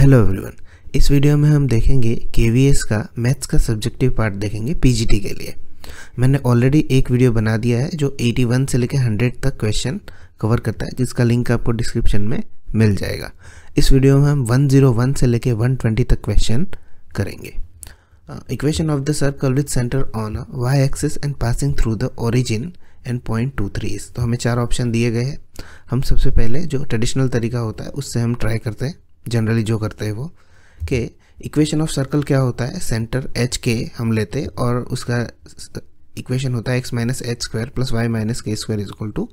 Hello everyone इस video में हम देखेंगे के का मैथ्स का सब्जेक्टिव पार्ट देखेंगे पीजीटी के लिए मैंने ऑलरेडी एक वीडियो बना दिया है जो 81 से लेकर 100 तक क्वेश्चन कवर करता है जिसका लिंक आपको डिस्क्रिप्शन में मिल जाएगा इस वीडियो में हम 101 से लेकर 120 तक क्वेश्चन करेंगे equation of the circle with centre on y axis and passing through the origin and point two three तो हमें चार ऑप्शन दिए गए हैं हम सबसे पहले जो ट्रेडिशनल तरीका होता है उससे हम ट्राई करते हैं जनरली जो करते हैं वो कि इक्वेशन ऑफ सर्कल क्या होता है सेंटर एच के हम लेते और उसका इक्वेशन होता है x minus h square plus y minus k square is equal to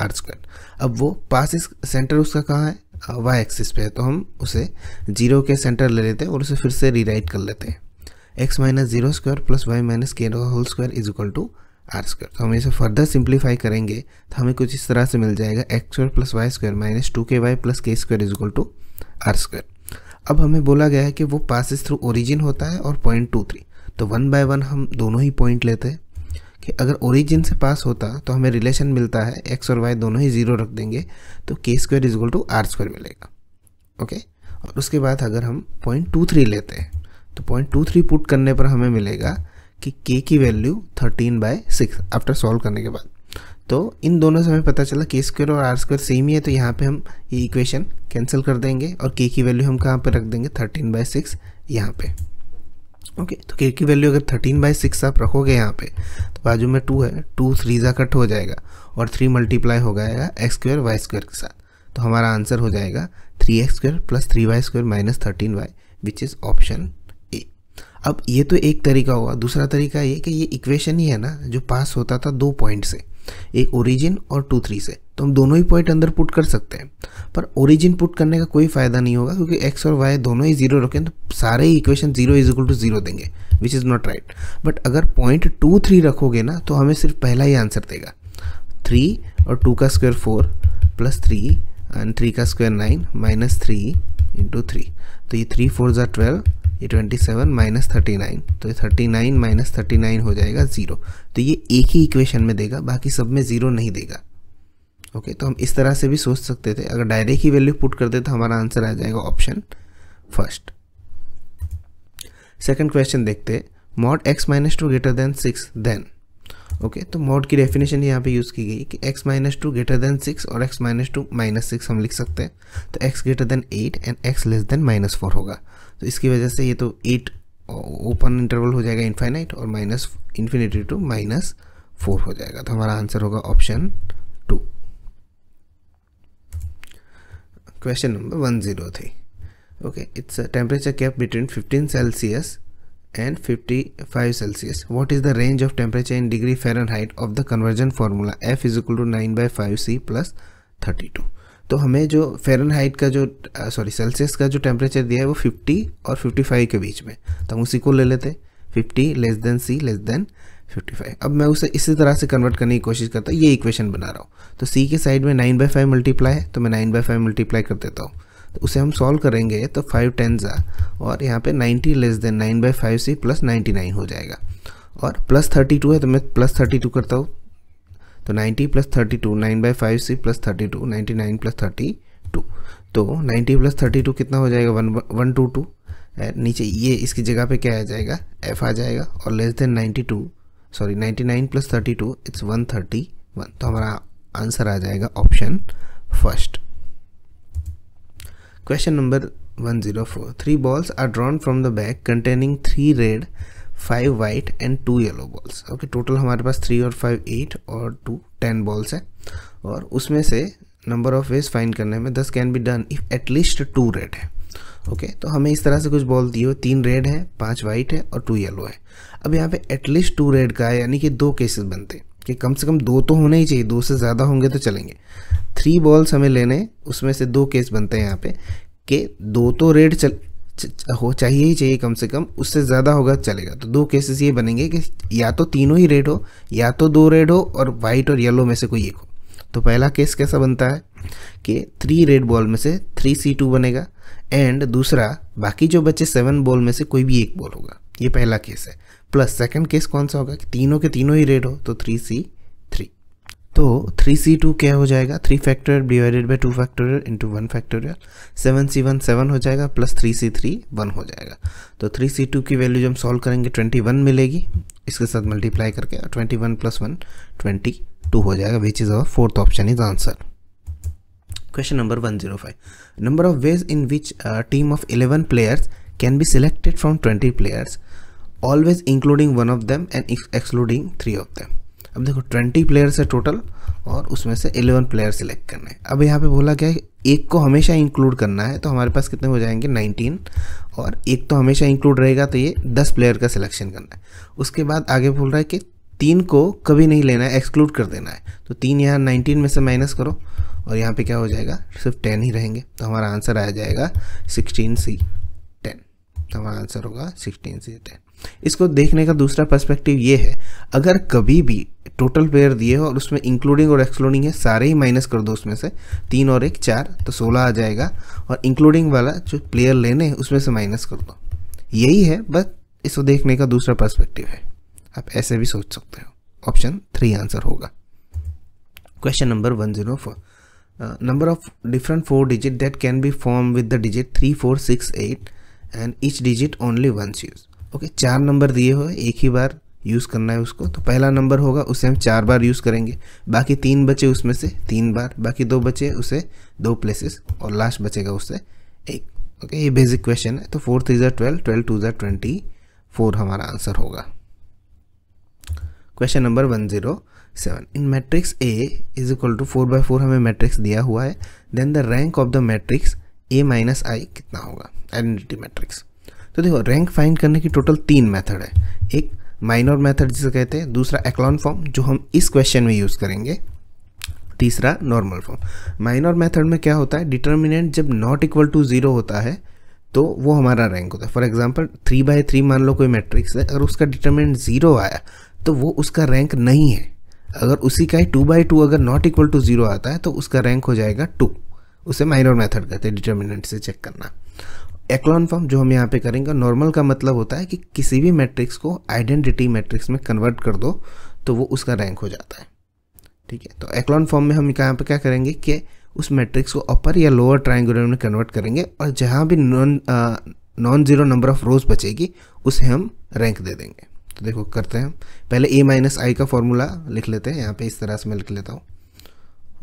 r square अब वो पास इस सेंटर उसका कहाँ है वाई हाँ, एक्सिस पे है तो हम उसे जीरो के सेंटर ले लेते हैं और उसे फिर से रीराइट कर लेते हैं x minus zero square plus y minus k whole square is equal to r square तो हम इसे फर्दर सिंप्लीफाई करेंगे तो हमें कुछ इस तरह से मिल जाएगा x square plus y square minus two k y plus k square is equal to r square अब हमें बोला गया है कि वो पासिस थ्रू ओरिजिन होता है और पॉइंट टू थ्री तो वन बाय वन हम दोनों ही पॉइंट लेते हैं कि अगर ओरिजिन से पास होता तो हमें रिलेशन मिलता है एक्स और वाई दोनों ही ज़ीरो रख देंगे तो k square is equal to r square मिलेगा ओके और उसके बाद अगर हम पॉइंट टू थ्री लेते हैं तो पॉइंट टू थ्री पुट करने पर हमें मिलेगा कि के की value thirteen by six after solve करने के बाद तो इन दोनों से हमें पता चला के स्क्वेयर और आर स्क्वेयर सेम ही है तो यहाँ पे हम ये इक्वेशन कैंसिल कर देंगे और के की वैल्यू हम कहाँ पे रख देंगे थर्टीन बाई सिक्स यहाँ पे ओके तो के की वैल्यू अगर थर्टीन बाई सिक्स आप रखोगे यहाँ पे तो बाजू में टू है टू थ्री ज़ा कट हो जाएगा और थ्री मल्टीप्लाई हो जाएगा एक्स स्क्वेयर वाई स्क्वेयर के साथ तो हमारा आंसर हो जाएगा three x square plus three y square minus thirteen y which is option A अब ये तो एक तरीका हुआ दूसरा तरीका ये कि ये इक्वेशन ही है ना जो पास होता था दो पॉइंट से एक ओरिजिन और टू थ्री से तो हम दोनों ही पॉइंट अंदर पुट कर सकते हैं पर ओरिजिन पुट करने का कोई फ़ायदा नहीं होगा क्योंकि एक्स और वाई दोनों ही जीरो रखें तो सारे ही equation zero is equal to zero देंगे which is not right but अगर पॉइंट टू थ्री रखोगे ना तो हमें सिर्फ पहला ही आंसर देगा थ्री और टू का square four plus three and three का square nine minus three into three तो ये थ्री फोर ज़ा ट्वेल्व ये twenty seven minus thirty nine तो ये thirty nine minus thirty nine हो जाएगा ज़ीरो तो ये एक ही इक्वेशन में देगा बाकी सब में ज़ीरो नहीं देगा ओके तो हम इस तरह से भी सोच सकते थे अगर डायरेक्ट ही वैल्यू पुट करते तो हमारा आंसर आ जाएगा ऑप्शन फर्स्ट सेकेंड क्वेश्चन देखते mod x minus two greater than six then okay तो मॉड की डेफिनेशन यहाँ पे यूज़ की गई कि x minus two greater than six और x minus two minus six हम लिख सकते हैं तो x greater than eight and x less than minus four होगा तो इसकी वजह से ये तो एट ओपन इंटरवल हो जाएगा इन्फाइनाइट और minus infinity to minus four हो जाएगा तो हमारा आंसर होगा option two question number one zero three okay it's temperature kept between fifteen Celsius and 55 Celsius. What is the range of temperature in degree Fahrenheit of the conversion formula F is equal to 9 by 5 C plus 32. तो हमें जो Fahrenheit का जो sorry uh, Celsius का जो temperature दिया है वो 50 और 55 के बीच में तो हम उसी को ले लेते 50 less than C less than 55 अब मैं उसे इसी तरह से कन्वर्ट करने की कोशिश करता हूँ ये इक्वेशन बना रहा हूँ तो सी के साइड में 9 बाई फाइव मल्टीप्लाई है तो मैं 9 बाई फाइव मल्टीप्लाई कर देता हूँ तो उसे हम सॉल्व करेंगे तो फाइव टेन ज़ा और यहाँ पे ninety less than nine by five से प्लस नाइन्टी नाइन हो जाएगा और प्लस थर्टी टू है तो मैं प्लस थर्टी टू करता हूँ तो ninety plus thirty two nine by five से plus thirty two ninety nine plus thirty two तो नाइन्टी प्लस थर्टी टू कितना हो जाएगा वन वन टू टू नीचे ये इसकी जगह पे क्या आ जाएगा एफ आ जाएगा और less than ninety two sorry ninety nine plus thirty two it's one thirty one तो हमारा आंसर आ जाएगा option first one zero 104. Three balls are drawn from the bag containing three red five white and two yellow balls okay total हमारे पास three और five eight और two ten balls है और उसमें से नंबर ऑफ वेज फाइंड करने में दस can be done if at least two red है ओके okay, तो हमें इस तरह से कुछ बॉल दिए हो तीन रेड है पांच वाइट है और टू येलो है अब यहाँ पे एटलीस्ट टू रेड का है यानी कि दो केसेस बनते हैं कि कम से कम दो तो होने ही चाहिए दो से ज़्यादा होंगे तो चलेंगे थ्री बॉल्स हमें लेने उसमें से दो केस बनते हैं यहाँ पे कि दो तो रेड चल हो चाहिए ही चाहिए कम से कम उससे ज़्यादा होगा तो चलेगा तो दो केसेस ये बनेंगे कि या तो तीनों ही रेड हो या तो दो रेड हो और वाइट और येलो में से कोई एक हो तो पहला केस कैसा बनता है कि थ्री रेड बॉल में से थ्री सी टू बनेगा एंड दूसरा बाकी जो बचे सेवन बॉल में से कोई भी एक बॉल होगा ये पहला केस है प्लस सेकंड केस कौन सा होगा कि तीनों के तीनों ही रेड हो तो थ्री सी थ्री तो थ्री सी टू क्या हो जाएगा three factorial divided by two factorial into one factorial seven C one seven हो जाएगा plus three C three one हो जाएगा तो थ्री सी टू की वैल्यू जब हम सॉल्व करेंगे ट्वेंटी वन मिलेगी इसके साथ मल्टीप्लाई करके twenty one plus one twenty two हो जाएगा which is our fourth option is answer question number one zero five number of ways in which team of eleven players can be selected from twenty players always including one of them and excluding three of them अब देखो twenty players है total और उसमें से eleven player select करने हैं अब यहाँ पे बोला गया है एक को हमेशा इंक्लूड करना है तो हमारे पास कितने हो जाएंगे नाइनटीन और एक तो हमेशा इंक्लूड रहेगा तो ये दस प्लेयर का सिलेक्शन करना है उसके बाद आगे बोल रहा है कि तीन को कभी नहीं लेना है एक्सक्लूड कर देना है तो तीन यहाँ नाइनटीन में से माइनस करो और यहाँ पे क्या हो जाएगा सिर्फ टेन ही रहेंगे तो हमारा आंसर आ जाएगा सिक्सटीन सी टेन तो हमारा आंसर होगा सिक्सटीन सी टेन इसको देखने का दूसरा पर्सपेक्टिव ये है अगर कभी भी टोटल पेयर दिए हो और उसमें इंक्लूडिंग और एक्सक्लूडिंग है सारे ही माइनस कर दो उसमें से तीन और एक चार तो सोलह आ जाएगा और इंक्लूडिंग वाला जो प्लेयर लेने हैं उसमें से माइनस कर दो यही है बस इसको देखने का दूसरा पर्सपेक्टिव है आप ऐसे भी सोच सकते हो ऑप्शन थ्री आंसर होगा question number one zero four number of different four digit that can be form with the digit three four six eight and each digit only once use okay चार नंबर दिए हुए एक ही बार use करना है उसको तो पहला नंबर होगा उसे हम चार बार यूज़ करेंगे बाकी तीन बचे उसमें से तीन बार बाकी दो बचे उसे दो प्लेसेस और लास्ट बचेगा उससे एक ओके ये बेसिक क्वेश्चन है तो फोर थ्री ज़ा ट्वेल्व ट्वेल्व टू ज़ा ट्वेंटी फोर हमारा आंसर होगा question number one zero seven in matrix A is equal to four by four हमें मैट्रिक्स दिया हुआ है then the rank of the matrix A minus I कितना होगा आइडेंटिटी मैट्रिक्स तो देखो रैंक फाइंड करने की टोटल तीन मेथड है एक माइनर मेथड जिसे कहते हैं दूसरा एक्लॉन फॉर्म जो हम इस क्वेश्चन में यूज़ करेंगे तीसरा नॉर्मल फॉर्म माइनर मेथड में क्या होता है डिटर्मिनेंट जब नॉट इक्वल टू ज़ीरो होता है तो वो हमारा रैंक होता है for example three by three मान लो कोई मैट्रिक्स है अगर उसका डिटर्मिनेंट ज़ीरो आया तो वो उसका रैंक नहीं है अगर उसी का ही टू बाई टू अगर नॉट इक्वल टू ज़ीरो आता है तो उसका रैंक हो जाएगा टू उसे माइनर मेथड कहते हैं डिटर्मिनेंट से चेक करना एक्लॉन फॉर्म जो हम यहाँ पे करेंगे नॉर्मल का मतलब होता है कि किसी भी मैट्रिक्स को आइडेंटिटी मैट्रिक्स में कन्वर्ट कर दो तो वो उसका रैंक हो जाता है ठीक है तो एक्लॉन फॉर्म में हम यहाँ पे क्या करेंगे कि उस मैट्रिक्स को अपर या लोअर ट्राइंगुलर में कन्वर्ट करेंगे और जहाँ भी non non zero number of rows बचेगी उसे हम रैंक दे देंगे तो देखो करते हैं पहले ए माइनस आई का फॉर्मूला लिख लेते हैं यहाँ पे इस तरह से मैं लिख लेता हूँ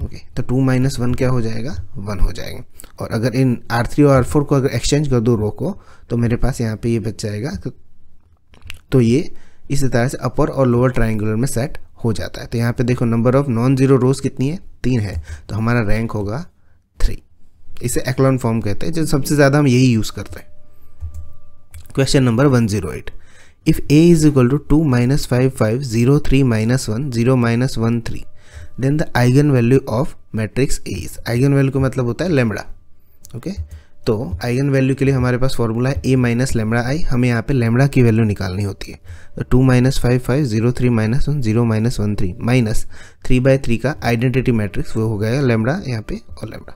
ओके तो टू माइनस वन क्या हो जाएगा वन हो जाएगा और अगर इन आर थ्री और आर फोर को अगर एक्सचेंज कर दो रो को तो मेरे पास यहाँ पे ये बच जाएगा तो, तो ये इसी तरह से अपर और लोअर ट्राइंगुलर में सेट हो जाता है तो यहाँ पे देखो number of non zero rows कितनी है तीन है तो हमारा रैंक होगा थ्री इसे एक्लॉन फॉर्म कहते हैं जो सबसे ज़्यादा हम यही यूज़ करते हैं question number one zero eight if A is equal to two minus five five zero three minus one zero minus one three then the eigen value of matrix A is eigen value का मतलब होता है lambda okay तो eigen value के लिए हमारे पास formula है ए minus lambda आई हमें यहाँ पे लेमड़ा की वैल्यू निकालनी होती है तो two minus five five zero three minus one zero minus one three minus three by three का आइडेंटिटी मैट्रिक्स वो हो गया लेमड़ा यहाँ पे और लेमड़ा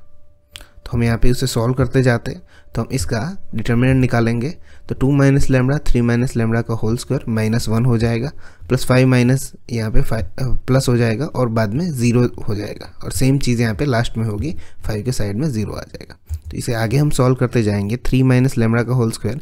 हम यहाँ पे उसे सॉल्व करते जाते तो हम इसका डिटर्मिनेंट निकालेंगे तो two minus lambda three minus lambda का होल स्क्वायर माइनस वन हो जाएगा प्लस फाइव माइनस यहाँ पे फाइव प्लस हो जाएगा और बाद में ज़ीरो हो जाएगा और सेम चीज़ यहाँ पे लास्ट में होगी फाइव के साइड में ज़ीरो आ जाएगा तो इसे आगे हम सॉल्व करते जाएंगे थ्री माइनस लेमड़ा का whole square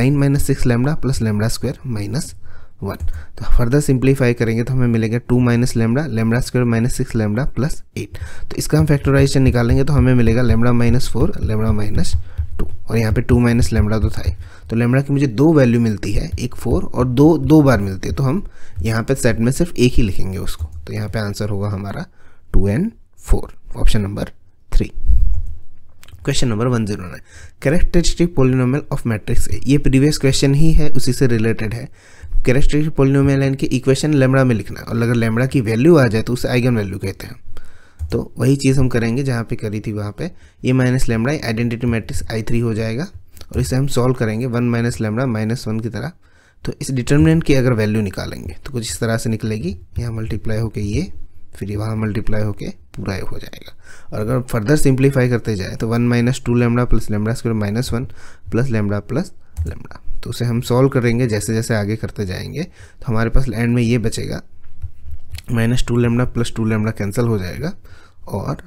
nine minus six lambda plus lambda square minus one तो फर्दर सिंप्लीफाई करेंगे तो हमें मिलेगा two minus lambda lambda square minus six lambda plus eight तो इसका हम फैक्टराइजेशन निकालेंगे तो हमें मिलेगा lambda minus four lambda minus two और यहाँ पे टू माइनस लेमडा तो था तो लेमडा की मुझे दो वैल्यू मिलती है एक फोर और दो दो बार मिलती है तो हम यहाँ पे सेट में सिर्फ एक ही लिखेंगे उसको तो यहाँ पे आंसर होगा हमारा two and four option number three question number one zero nine characteristic polynomial of matrix A ये प्रीवियस क्वेश्चन ही है उसी से रिलेटेड है characteristic polynomial and equation lambda में लिखना है और अगर लेमड़ा की वैल्यू आ जाए तो उसे आइगन वैल्यू कहते हैं तो वही चीज़ हम करेंगे जहाँ पे करी थी वहाँ पे ये minus lambda identity matrix I three हो जाएगा और इसे हम सॉल्व करेंगे one minus lambda minus one की तरह तो इस डिटर्मिनेंट की अगर वैल्यू निकालेंगे तो कुछ इस तरह से निकलेगी यहाँ मल्टीप्लाई होके ये फिर वहाँ मल्टीप्लाई होके पूरा हो जाएगा और अगर फर्दर सिंप्लीफाई करते जाए तो one minus two lambda plus lambda square minus one plus lambda plus lambda तो उसे हम सॉल्व करेंगे जैसे जैसे आगे करते जाएंगे तो हमारे पास एंड में ये बचेगा minus two lambda plus two lambda cancel हो जाएगा और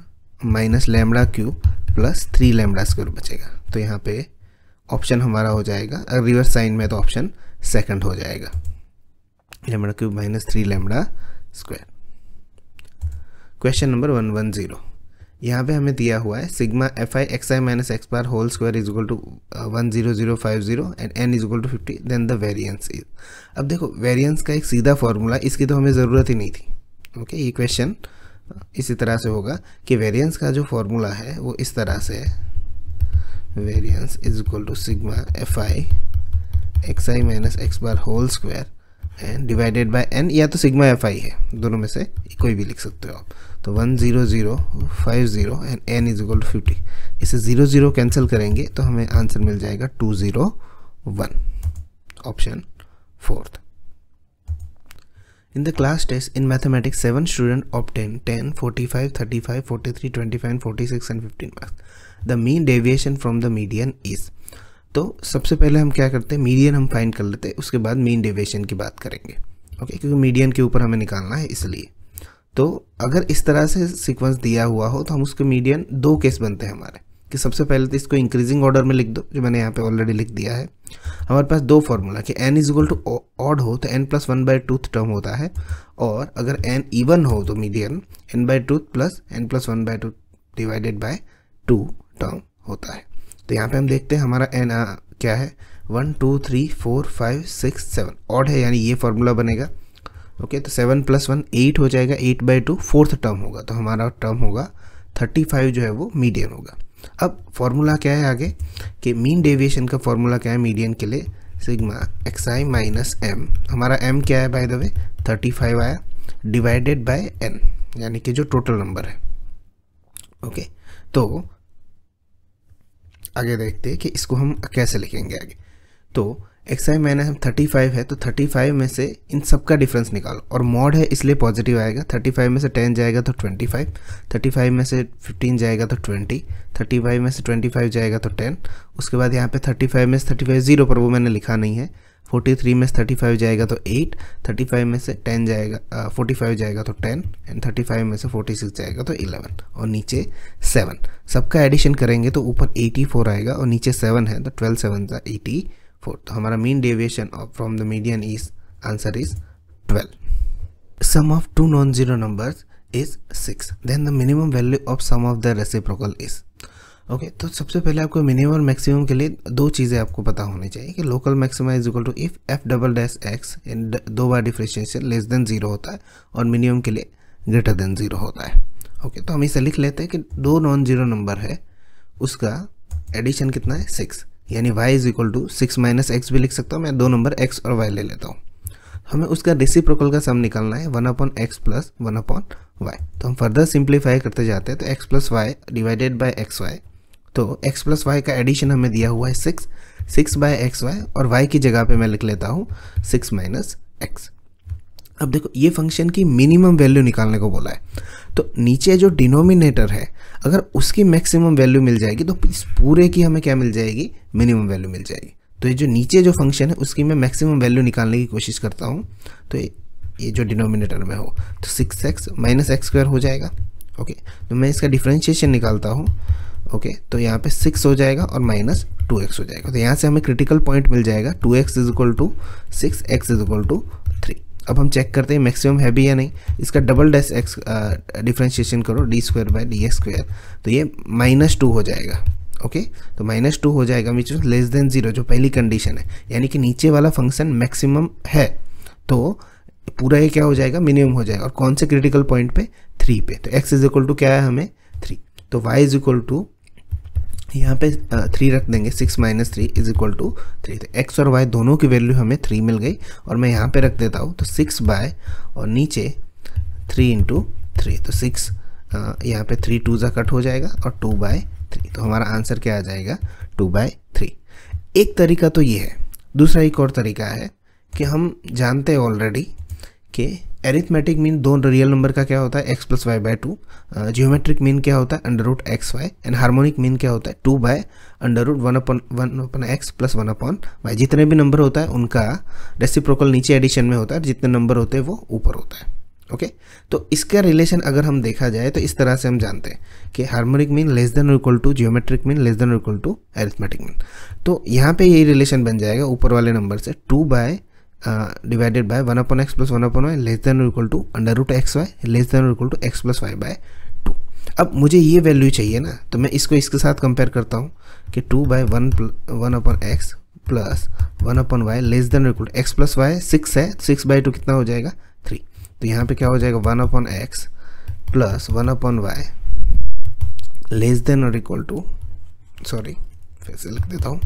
minus lambda cube plus three lambda square बचेगा तो यहाँ पे ऑप्शन हमारा हो जाएगा अगर रिवर्स साइन में तो ऑप्शन सेकंड हो जाएगा lambda cube minus three lambda square question number one one zero यहाँ पे हमें दिया हुआ है sigma F I X I minus X bar whole square is equal to one zero zero five zero and N is equal to fifty then the variance is अब देखो variance का एक सीधा फार्मूला इसकी तो हमें ज़रूरत ही नहीं थी ओके ये क्वेश्चन uh, इसी तरह से होगा कि वेरियंस का जो फॉर्मूला है वो इस तरह से है variance is equal to sigma F I X I minus X bar whole square and divided by N या तो सिग्मा एफ आई है दोनों में से कोई भी लिख सकते हो आप तो one zero zero five zero and N is equal to fifty इसे जीरो जीरो कैंसिल करेंगे तो हमें आंसर मिल जाएगा two zero one option fourth in the class test in mathematics seven student obtain ten forty five thirty five forty three twenty five forty six and fifteen marks the mean deviation from the median is तो सबसे पहले हम क्या करते हैं median हम find कर लेते हैं उसके बाद मीन डिवेशन की बात करेंगे ओके क्योंकि मीडियन के ऊपर हमें निकालना है इसलिए तो अगर इस तरह से सिक्वेंस दिया हुआ हो तो हम उसके मीडियन दो केस बनते हैं हमारे कि सबसे पहले तो इसको इंक्रीजिंग ऑर्डर में लिख दो जो मैंने यहाँ पे ऑलरेडी लिख दिया है हमारे पास दो फार्मूला कि एन इजल टू ऑड हो तो N plus one by tooth term होता है और अगर एन इवन हो तो median N by tooth plus N plus one by two divided by two term होता है तो यहाँ पे हम देखते हैं हमारा एन क्या है one two three four five six seven odd है यानी ये फार्मूला बनेगा ओके तो सेवन प्लस वन एट हो जाएगा eight by two fourth term होगा तो हमारा टर्म होगा थर्टी फाइव जो है वो मीडियन होगा अब फार्मूला क्या है आगे कि मीन डेविएशन का फार्मूला क्या है मीडियन के लिए sigma X I minus M हमारा एम क्या है by the way thirty five आया डिवाइडेड बाय एन यानी कि जो टोटल नंबर है ओके okay, तो आगे देखते हैं कि इसको हम कैसे लिखेंगे आगे तो एक्स आई माइनस हम थर्टी फाइव है तो थर्टी फाइव में से इन सब का डिफरेंस निकालो और मॉड है इसलिए पॉजिटिव आएगा थर्टी फाइव में से टेन जाएगा तो ट्वेंटी फाइव थर्टी फाइव में से फिफ्टीन जाएगा तो ट्वेंटी थर्टी फाइव में से ट्वेंटी फाइव जाएगा तो टेन उसके बाद यहाँ पर थर्टी फाइव में से थर्टी फाइव जीरो पर वो मैंने लिखा नहीं है फोर्टी तो थ्री में से थर्टी फाइव uh, जाएगा तो एट थर्टी फाइव में से टेन जाएगा फोर्टी फाइव जाएगा तो टेन एंड थर्टी फाइव में से फोर्टी सिक्स जाएगा तो इलेवन और नीचे सेवन सबका एडिशन करेंगे तो ऊपर एटी फोर आएगा और नीचे सेवन है तो ट्वेल्व सेवन था एटी फोर तो हमारा mean deviation from the median is answer is twelve sum of two non zero numbers is 6 then the minimum value of sum of the reciprocal is okay तो सबसे पहले आपको minimum और maximum के लिए दो चीज़ें आपको पता होनी चाहिए कि local maximum is equal to if F double dash X दो बार डिफ्रेंशिएशन लेस देन जीरो होता है और मिनिमम के लिए ग्रेटर देन जीरो होता है ओके okay, तो हम इसे लिख लेते हैं कि दो नॉन जीरो नंबर है उसका एडिशन कितना है सिक्स यानी Y is equal to six minus X भी लिख सकता हूँ मैं दो नंबर एक्स और वाई ले लेता हूँ हमें उसका रेसिप्रोकल का सम निकालना है one upon X plus one upon Y तो हम फर्दर सिंप्लीफाई करते जाते हैं तो X plus Y divided by X Y तो एक्स प्लस वाई का एडिशन हमें दिया हुआ है six six by X Y और वाई की जगह पे मैं लिख लेता हूँ सिक्स माइनस एक्स अब देखो ये फंक्शन की मिनिमम वैल्यू निकालने को बोला है तो नीचे जो डिनोमिनेटर है अगर उसकी मैक्सिमम वैल्यू मिल जाएगी तो इस पूरे की हमें क्या मिल जाएगी मिनिमम वैल्यू मिल जाएगी तो ये जो नीचे जो फंक्शन है उसकी मैं मैक्सिमम वैल्यू निकालने की कोशिश करता हूँ तो ये जो डिनोमिनेटर में हो तो six X minus X square हो जाएगा ओके तो मैं इसका डिफ्रेंशिएशन निकालता हूँ ओके तो यहाँ पे सिक्स हो जाएगा और माइनस टू एक्स हो जाएगा तो यहाँ से हमें क्रिटिकल पॉइंट मिल जाएगा two X is equal to six X is equal to three अब हम चेक करते हैं मैक्सिमम है भी या नहीं इसका डबल डेस एक्स डिफ्रेंशिएशन करो D square by D X square तो ये माइनस टू हो जाएगा ओके okay? तो माइनस टू हो जाएगा मीच लेस देन जीरो जो पहली कंडीशन है यानी कि नीचे वाला फंक्शन मैक्सिमम है तो पूरा ये क्या हो जाएगा मिनिमम हो जाएगा और कौन से क्रिटिकल पॉइंट पे थ्री पे तो एक्स इज इक्वल टू क्या है हमें थ्री तो वाई इज इक्वल टू यहाँ पे थ्री रख देंगे six minus three is equal to three X और वाई दोनों की वैल्यू हमें थ्री मिल गई और मैं यहाँ पे रख देता हूँ तो सिक्स बाय और नीचे थ्री इंटू थ्री तो सिक्स यहाँ पे थ्री टू ज़ा कट हो जाएगा और टू बाय थ्री तो हमारा आंसर क्या आ जाएगा टू बाय थ्री एक तरीका तो ये है दूसरा एक और तरीका है कि हम जानते हैं ऑलरेडी कि एरिथमेटिक मीन दो रियल नंबर का क्या होता है X plus Y by two geometric mean क्या होता है under root X Y and harmonic mean क्या होता है two by under root one upon one upon X plus one upon Y जितने भी नंबर होता है उनका रेसिप्रोकल नीचे एडिशन में होता है जितने नंबर होते हैं वो ऊपर होता है ओके okay? तो इसका रिलेशन अगर हम देखा जाए तो इस तरह से हम जानते हैं कि harmonic mean less than equal to geometric mean less than equal to arithmetic mean तो यहाँ पे यही रिलेशन बन जाएगा ऊपर वाले नंबर से two by divided by one upon X plus one upon Y less than equal to under root X Y less than equal to x plus Y by two अब मुझे ये वैल्यू चाहिए ना तो मैं इसको इसके साथ कंपेयर करता हूँ कि two by one one upon X plus one upon Y less than equal to x plus Y six है सिक्स बाई टू कितना हो जाएगा थ्री तो यहाँ पर क्या हो जाएगा one upon X plus one upon Y less than और इक्वल टू सॉरी फिर से लिख देता हूँ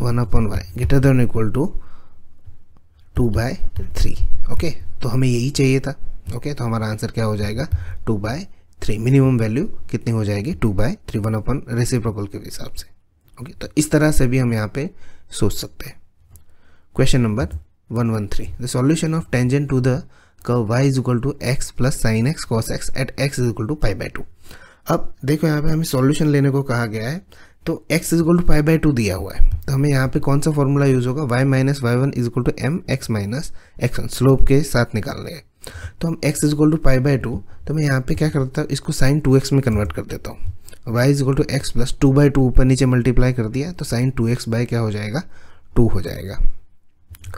one upon Y greater than equal to two by three okay तो हमें यही चाहिए था ओके okay, तो हमारा आंसर क्या हो जाएगा two by three minimum value कितनी हो जाएगी two by three one upon reciprocal के हिसाब से ओके okay, तो इस तरह से भी हम यहाँ पे सोच सकते हैं question number one one three the solution of tangent to the curve y is equal to x plus sine x cos x at x is equal to five by two अब देखो यहाँ पे हमें सॉल्यूशन लेने को कहा गया है तो x equal to five by two दिया हुआ है तो हमें यहाँ पे कौन सा फॉर्मूला यूज़ होगा y minus y one is equal to m x minus x one slope के साथ निकालने हैं तो हम x equal to five by two तो मैं यहाँ पे क्या करता हूँ इसको साइन टू एक्स में कन्वर्ट कर देता हूँ y equal to x plus two by to ऊपर नीचे मल्टीप्लाई कर दिया तो साइन टू एक्स बाई क्या हो जाएगा टू हो जाएगा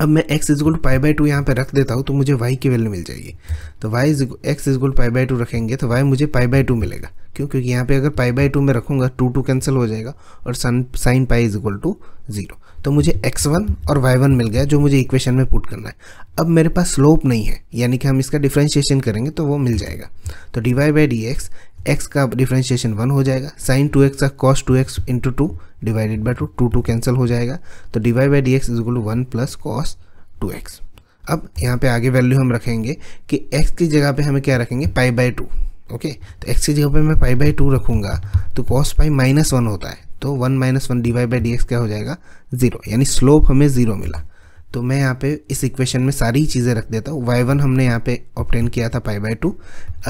अब मैं x gold pi by two यहाँ पर रख देता हूँ तो मुझे y की वैल्यू मिल जाएगी तो y x is gold pi by two रखेंगे तो y मुझे पाई बाई टू मिलेगा क्यों क्योंकि यहाँ पे अगर पाई बाई टू में रखूँगा टू टू कैंसिल हो जाएगा और सन sine pi is equal to zero तो मुझे एक्स वन और वाई वन मिल गया जो मुझे इक्वेशन में पुट करना है अब मेरे पास स्लोप नहीं है यानी कि हम इसका डिफ्रेंशिएशन करेंगे तो वो मिल जाएगा तो d y by d x x का डिफ्रेंशिएशन वन हो जाएगा साइन टू एक्स का cos two x into two divided by two two two cancel हो जाएगा तो d y by d x is equal to one plus cos two x अब यहाँ पे आगे वैल्यू हम रखेंगे कि एक्स की जगह पे हमें क्या रखेंगे पाई बाई टू ओके तो एक्स की जगह पर मैं पाई बाई टू रखूँगा तो कॉस पाई माइनस वन होता है तो one minus one d y by d x क्या हो जाएगा ज़ीरो यानी स्लोप हमें ज़ीरो मिला तो मैं यहाँ पे इस इक्वेशन में सारी चीज़ें रख देता हूँ वाई वन हमने यहाँ पे ऑप्टेन किया था पाई बाई टू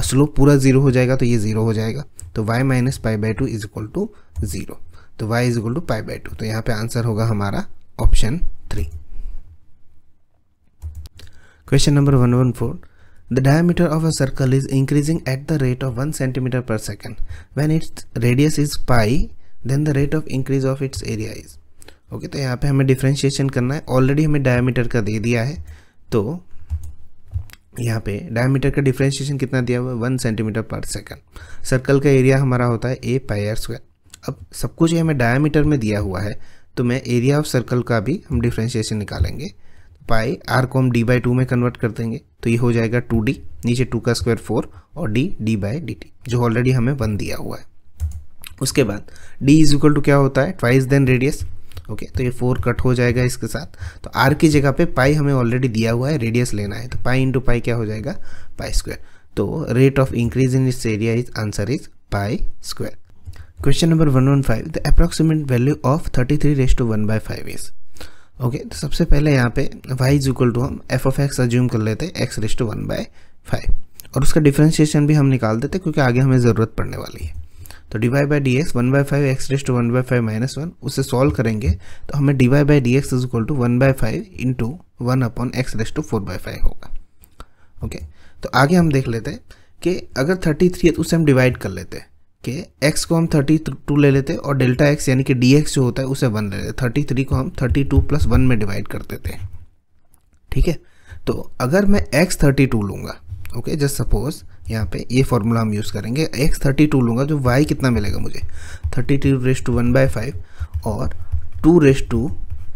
स्लोप पूरा ज़ीरो हो जाएगा तो ये ज़ीरो हो जाएगा तो y minus pi by two is equal to zero तो y is equal to pi by two तो यहाँ पे आंसर होगा हमारा option three question number one one four The diameter of a circle is increasing at the rate of 1 cm per second. When its radius is pi, then the rate of increase of its area is. Okay okay, तो यहाँ पे हमें differentiation करना है already हमें diameter का दे दिया है तो यहाँ पे डायमीटर का डिफ्रेंशिएशन कितना दिया हुआ है one centimetre per second circle का एरिया हमारा होता है ए पाई आर स्क्वायर अब सब कुछ हमें डायमीटर में दिया हुआ है तो मैं एरिया ऑफ सर्कल का भी हम डिफ्रेंशिएशन निकालेंगे पाई आर को हम डी बाई टू में कन्वर्ट कर देंगे तो ये हो जाएगा टू डी नीचे टू का स्क्वायर फोर और d d by d t जो ऑलरेडी हमें वन दिया हुआ है उसके बाद डी इज इक्वल टू क्या होता है ट्वाइस देन रेडियस ओके तो ये फोर कट हो जाएगा इसके साथ तो आर की जगह पे पाई हमें ऑलरेडी दिया हुआ है रेडियस लेना है तो पाई इंटू पाई क्या हो जाएगा पाई स्क्वायर तो rate of increase in its area is answer is pi square question number one one five the approximate value of thirty three raise to one by five is okay तो सबसे पहले यहाँ पे y is equal to हम f of x assume कर लेते हैं x raised one by five और उसका डिफ्रेंशिएशन भी हम निकाल देते क्योंकि आगे हमें ज़रूरत पड़ने वाली है तो d y by d x one by five x raised one by five minus one उसे सॉल्व करेंगे तो हमें d y by d x is equal to one by five into one upon x raised four by five होगा okay तो आगे हम देख लेते हैं कि अगर थर्टी थ्री है तो उसे हम डिवाइड कर लेते हैं के एक्स को हम 32 ले लेते और डेल्टा एक्स यानी कि एक्स जो होता है उसे वन ले लेते थर्टी थ्री को हम थर्टी टू प्लस वन में डिवाइड कर देते हैं ठीक है तो अगर मैं एक्स थर्टी टू लूँगा ओके जस्ट सपोज यहाँ पे ये फॉर्मूला हम यूज़ करेंगे एक्स थर्टी टू लूँगा जो वाई कितना मिलेगा मुझे thirty two raise to one by five और two raise to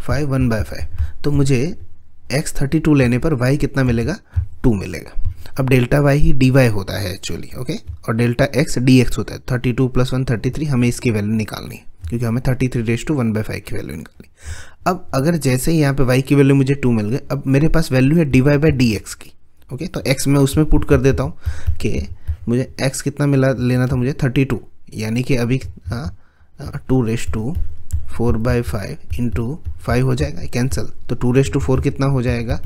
five one by five तो मुझे एक्स थर्टी टू लेने पर वाई कितना मिलेगा टू मिलेगा अब डेल्टा वाई ही डी वाई होता है एक्चुअली ओके और डेल्टा एक्स डी एक्स होता है thirty two plus one thirty three हमें इसकी वैल्यू निकालनी है क्योंकि हमें thirty three raise to one by five की वैल्यू निकालनी अब अगर जैसे ही यहाँ पे वाई की वैल्यू मुझे टू मिल गई अब मेरे पास वैल्यू है d y by d x की ओके तो एक्स मैं उसमें पुट कर देता हूँ कि मुझे एक्स कितना मिला लेना था मुझे थर्टी टू यानी कि अभी two raise to four by five into five हो जाएगा कैंसिल तो टू रेस टू फोर कितना हो जाएगा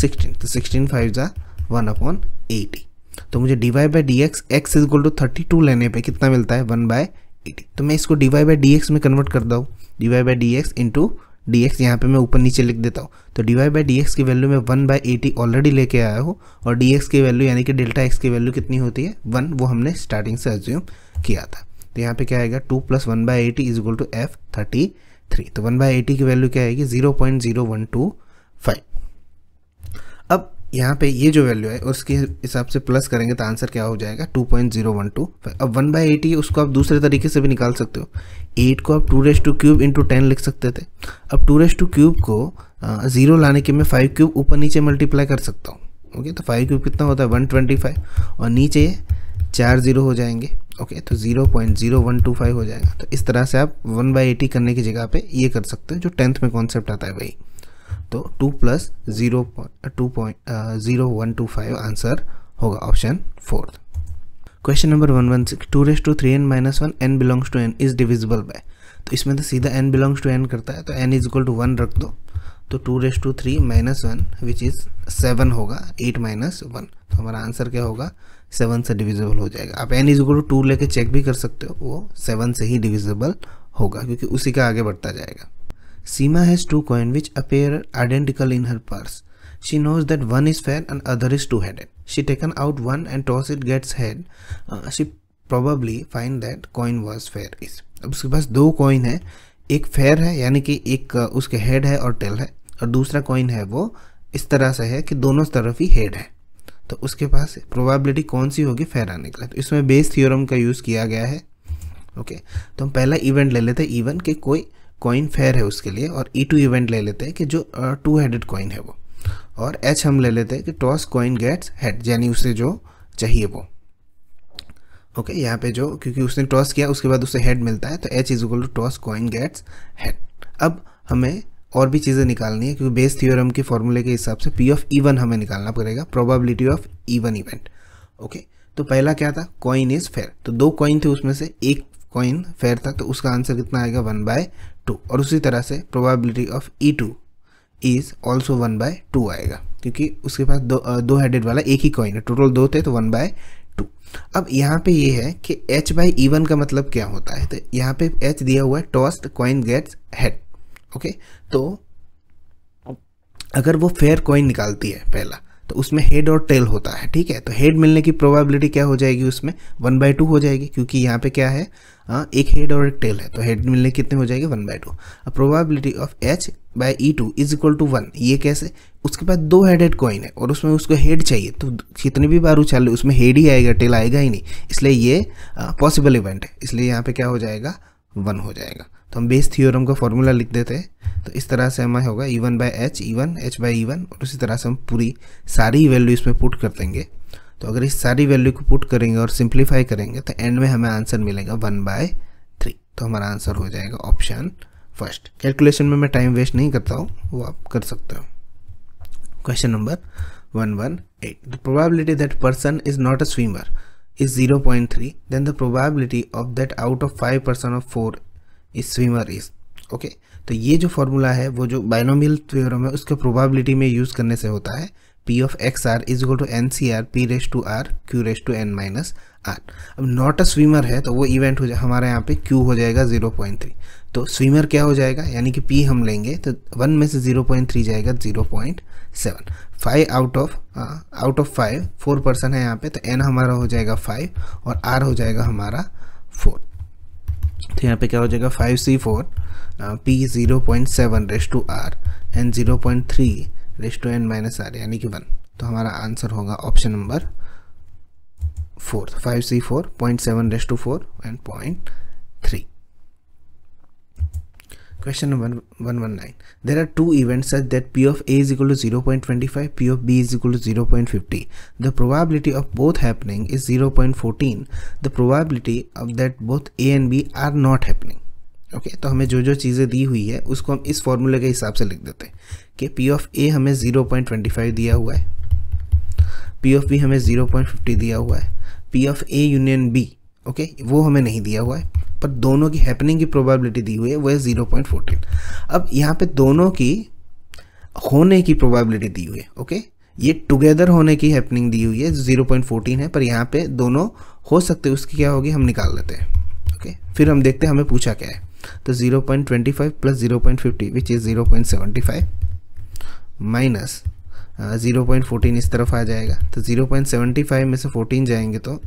सिक्सटीन तो सिक्सटीन फाइव ज़ा वन अपॉन एटी तो मुझे d y by d x x is equal to thirty two लेने पे कितना मिलता है वन बाय एटी तो मैं इसको d y by d x में कन्वर्ट करता हूँ d y by d x into d x यहाँ पर मैं ऊपर नीचे लिख देता हूँ तो d y by d x की वैल्यू मैं वन बाई एटी ऑलरेडी लेके आया हूँ और डी एक्स की वैल्यू यानी कि डेल्टा एक्स की वैल्यू कितनी होती है वन वो हमने स्टार्टिंग से एज्यूम किया था तो यहाँ पे क्या आएगा two plus one by eighty is equal to f thirty three तो वन बाई एटी की वैल्यू क्या आएगी zero point zero one two five यहाँ पे ये जो वैल्यू है उसके हिसाब से प्लस करेंगे तो आंसर क्या हो जाएगा 2.012 अब वन बाई एटी उसको आप दूसरे तरीके से भी निकाल सकते हो एट को आप two raise to cube into ten लिख सकते थे अब टू रेस टू क्यूब को ज़ीरो लाने के मैं फाइव क्यूब ऊपर नीचे मल्टीप्लाई कर सकता हूँ ओके तो फाइव क्यूब कितना होता है वन ट्वेंटी फाइव और नीचे चार जीरो हो जाएंगे ओके तो zero point zero one two five हो जाएगा तो इस तरह से आप वन बाई करने की जगह पर ये कर सकते हो जो टेंथ में कॉन्सेप्ट आता है भाई तो two plus zero two point zero one two five answer होगा option fourth question number one one six two raise to three n minus one n belongs to n is divisible by तो इसमें तो सीधा N belongs to N करता है तो n is equal to one रख दो तो two raise to three minus one which is seven होगा एट माइनस वन तो हमारा आंसर क्या होगा सेवन से डिविजिबल हो जाएगा आप n is equal to two लेके चेक भी कर सकते हो वो सेवन से ही डिविजिबल होगा क्योंकि उसी का आगे बढ़ता जाएगा Seema has two coins which appear identical in her purse. She knows that one is fair and other is two-headed. She taken out one and toss it gets head. Uh, she probably find that coin was fair is. अब उसके पास दो coin है एक fair है यानी कि एक उसके head है और tail है और दूसरा coin है वो इस तरह से है कि दोनों तरफ ही head है तो उसके पास प्रोबेबिलिटी कौन सी होगी फेयर आने के लिए तो इसमें बेस थ्योरम का यूज़ किया गया है ओके okay, तो हम पहला इवेंट ले लेते हैं इवन कि कोई कॉइन फेयर है उसके लिए और ई टू इवेंट ले लेते हैं कि जो टू हेडेड कॉइन है वो और एच हम ले लेते हैं कि टॉस कॉइन गेट्स हेड यानी उसे जो चाहिए वो ओके okay, यहाँ पे जो क्योंकि उसने टॉस किया उसके बाद उसे हेड मिलता है तो H is equal to toss coin gets head अब हमें और भी चीज़ें निकालनी है क्योंकि बेस थियोरम के फॉर्मूले के हिसाब से पी ऑफ ईवन हमें निकालना पड़ेगा probability of even event okay तो पहला क्या था कॉइन इज़ फेयर तो दो कॉइन थे उसमें से एक कॉइन फेयर था तो उसका आंसर कितना आएगा वन बाय टू और उसी तरह से probability of E two is also one by two आएगा क्योंकि उसके पास दो दो हेडेड वाला एक ही कॉइन है टोटल दो थे तो वन बाय टू अब यहाँ पे ये है कि एच बाई ई वन का मतलब क्या होता है तो यहाँ पे एच दिया हुआ है tossed coin gets head okay तो अगर वो फेयर कॉइन निकालती है पहला तो उसमें हेड और टेल होता है ठीक है तो हेड मिलने की प्रोबेबिलिटी क्या हो जाएगी उसमें वन बाई टू हो जाएगी क्योंकि यहाँ पे क्या है आ, एक हेड और एक टेल है तो हेड मिलने कितने हो जाएंगे one by two probability of H by E two is equal to one ये कैसे उसके पास दो हेडेड कॉइन है और उसमें उसको हेड चाहिए तो कितनी भी बार उछाले उसमें हेड ही आएगा टेल आएगा ही नहीं इसलिए ये पॉसिबल इवेंट है इसलिए यहाँ पर क्या हो जाएगा वन हो जाएगा तो हम बेस थियोरम का फॉर्मूला लिख देते हैं तो इस तरह से हमें होगा E one by H E one H by E one और उसी तरह से हम पूरी सारी वैल्यू इसमें पुट कर देंगे तो अगर इस सारी वैल्यू को पुट करेंगे और सिंप्लीफाई करेंगे तो एंड में हमें आंसर मिलेगा वन बाय थ्री तो हमारा आंसर हो जाएगा ऑप्शन फर्स्ट कैलकुलेशन में मैं टाइम वेस्ट नहीं करता हूँ वो आप कर सकते हो question number one one eight the probability that person is not a swimmer is zero point three then the probability of that out of five person of four is swimmer is okay तो ये जो formula है वो जो binomial theorem है उसके probability में use करने से होता है P of X r is equal to n C r p raise to r q raise to n minus r अब नॉट अ स्विमर है तो वो इवेंट हो जाए हमारे यहाँ पे क्यू हो जाएगा जीरो पॉइंट थ्री तो स्विमर क्या हो जाएगा यानी कि पी हम लेंगे तो वन में से जीरो पॉइंट थ्री जाएगा zero point seven five out of out of five four person है यहाँ पे तो एन हमारा हो जाएगा फाइव और आर हो जाएगा हमारा फोर तो यहाँ पे क्या हो जाएगा five C four P zero point seven raise to r n zero point three raise to n minus r यानी कि वन तो हमारा आंसर होगा option number four five C four point seven raise to four and point three Question number 119. There are two events such that P of A is equal to 0.25, P of B is equal to 0.50. The probability of both happening is 0.14. The probability of that both A and B are not happening. Okay okay, तो हमें जो जो चीज़ें दी हुई है उसको हम इस फॉर्मूले के हिसाब से लिख देते हैं कि पी ऑफ ए हमें 0.25 दिया हुआ है पी ऑफ बी हमें 0.50 दिया हुआ है P of A union B okay वो हमें नहीं दिया हुआ है पर दोनों की हैपनिंग की प्रोबेबिलिटी दी हुई है वो है ज़ीरो पॉइंट फोर्टीन अब यहाँ पे दोनों की होने की प्रोबेबिलिटी दी हुई है ओके ये टुगेदर होने की हैपनिंग दी हुई है ज़ीरो पॉइंट फोर्टीन है पर यहाँ पे दोनों हो सकते उसकी क्या होगी हम निकाल लेते हैं ओके फिर हम देखते हैं हमें पूछा क्या है तो zero point twenty five plus zero point fifty which is zero point seventy five minus zero point fourteen इस तरफ आ जाएगा तो ज़ीरो पॉइंट सेवेंटी फाइव में से फोर्टीन जाएंगे तो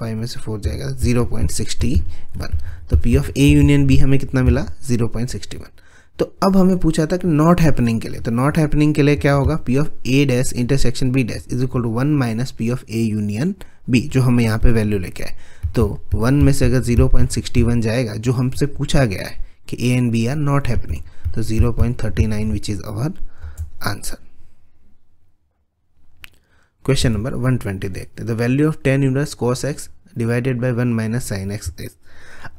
फाइव में से फोर जाएगा जीरो पॉइंट सिक्सटी वन तो P of A union B हमें कितना मिला जीरो पॉइंट सिक्सटी वन तो अब हमें पूछा था कि नॉट हैपनिंग के लिए तो नॉट हैपनिंग के लिए क्या होगा P of A dash intersection B dash is equal to one minus P of A union B जो हमें यहाँ पे वैल्यू लेके आए तो वन में से अगर जीरो पॉइंट सिक्सटी वन जाएगा जो हमसे पूछा गया है कि A and B are not happening तो zero point thirty nine which is our answer question number 120 देखते हैं the value of ten units cos x divided by one minus sine x is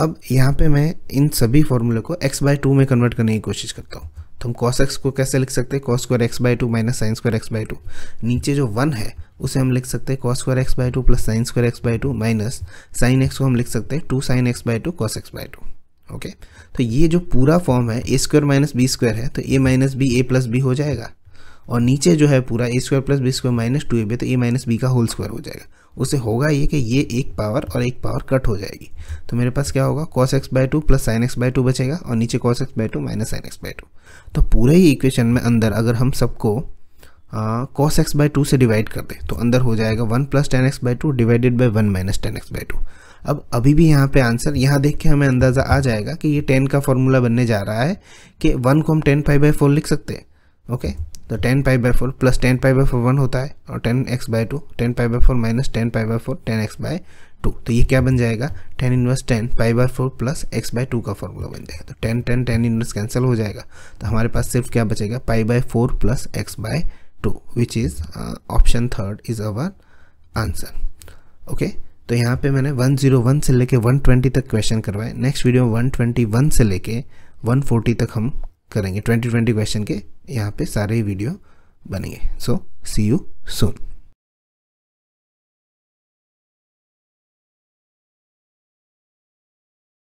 अब यहाँ पे मैं इन सभी फॉर्मूले को एक्स बाई टू में कन्वर्ट करने की कोशिश करता हूँ तो हम कॉस एक्स को कैसे लिख सकते हैं cos square x by two minus sine square x by two नीचे जो वन है उसे हम लिख सकते हैं cos square x by two plus sine square x by two minus sine x को हम लिख सकते हैं two sine x by two cos x by two okay तो ये जो पूरा फॉर्म है a square minus b square है तो a minus b A plus b हो जाएगा और नीचे जो है पूरा a square plus b square minus two a b तो ए माइनस बी का होल स्क्वायर हो जाएगा उससे होगा ये कि ये एक पावर और एक पावर कट हो जाएगी तो मेरे पास क्या होगा cos x by two plus sine x by two बचेगा और नीचे cos x by two minus sine x by two तो पूरे ही इक्वेशन में अंदर अगर हम सबको कॉस एक्स बाय टू से डिवाइड कर दें तो अंदर हो जाएगा one plus tan x by two divided by one minus tan x by two अब अभी भी यहाँ पे आंसर यहाँ देख के हमें अंदाज़ा आ जाएगा कि ये टेन का फॉर्मूला बनने जा रहा है कि वन को हम टेन फाइव बाई फोर लिख सकते हैं ओके तो tan pi by four plus tan pi by four one होता है और tan x by two tan pi by four minus tan pi by four tan x by two तो ये क्या बन जाएगा tan inverse tan pi by four plus x by two का formula बन जाएगा तो tan tan tan inverse cancel हो जाएगा तो हमारे पास सिर्फ क्या बचेगा pi by four plus x by two which is option third is our answer okay तो यहाँ पे मैंने 101 से लेके 120 तक क्वेश्चन करवाए नेक्स्ट वीडियो में 121 से लेके 140 तक हम करेंगे 2020 क्वेश्चन के यहाँ पे सारे वीडियो बनेंगे सो सी यू सोन